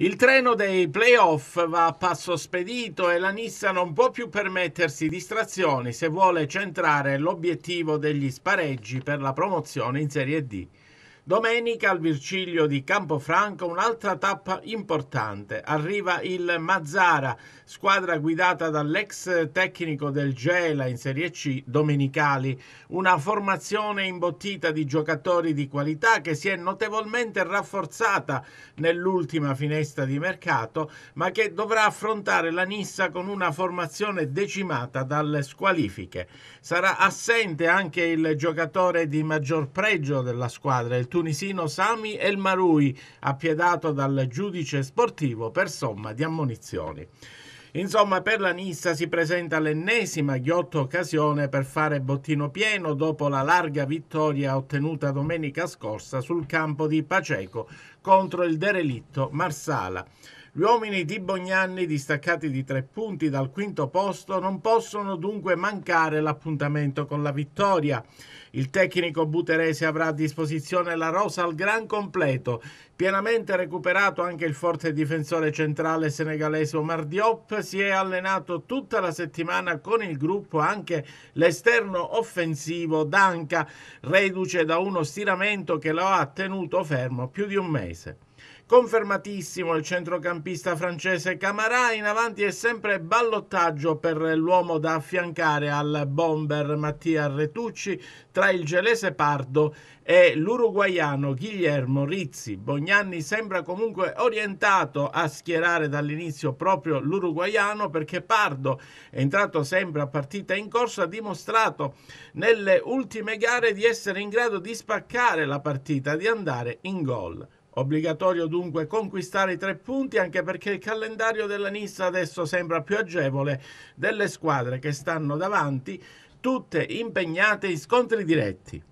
Il treno dei playoff va a passo spedito e la Nissa non può più permettersi distrazioni se vuole centrare l'obiettivo degli spareggi per la promozione in Serie D. Domenica al Virgilio di Campofranco un'altra tappa importante. Arriva il Mazzara, squadra guidata dall'ex tecnico del Gela in Serie C, Domenicali. Una formazione imbottita di giocatori di qualità che si è notevolmente rafforzata nell'ultima finestra di mercato, ma che dovrà affrontare la Nissa con una formazione decimata dalle squalifiche. Sarà assente anche il giocatore di maggior pregio della squadra, il tunisino Sami El Marui, appiedato dal giudice sportivo per somma di ammonizioni. Insomma, per la Nissa si presenta l'ennesima ghiotta occasione per fare bottino pieno dopo la larga vittoria ottenuta domenica scorsa sul campo di Paceco contro il derelitto Marsala. Gli uomini di Bognanni, distaccati di tre punti dal quinto posto, non possono dunque mancare l'appuntamento con la vittoria. Il tecnico Buterese avrà a disposizione la rosa al gran completo, pienamente recuperato anche il forte difensore centrale senegalese Omar Diop, si è allenato tutta la settimana con il gruppo anche l'esterno offensivo Danca, reduce da uno stiramento che lo ha tenuto fermo più di un mese. Confermatissimo il centrocampista francese Camarà, in avanti è sempre ballottaggio per l'uomo da affiancare al bomber Mattia Retucci tra il gelese Pardo e l'uruguaiano Guillermo Rizzi. Bognanni sembra comunque orientato a schierare dall'inizio proprio l'uruguaiano perché Pardo, entrato sempre a partita in corso, ha dimostrato nelle ultime gare di essere in grado di spaccare la partita, di andare in gol. Obbligatorio dunque conquistare i tre punti anche perché il calendario della Nissa adesso sembra più agevole delle squadre che stanno davanti, tutte impegnate in scontri diretti.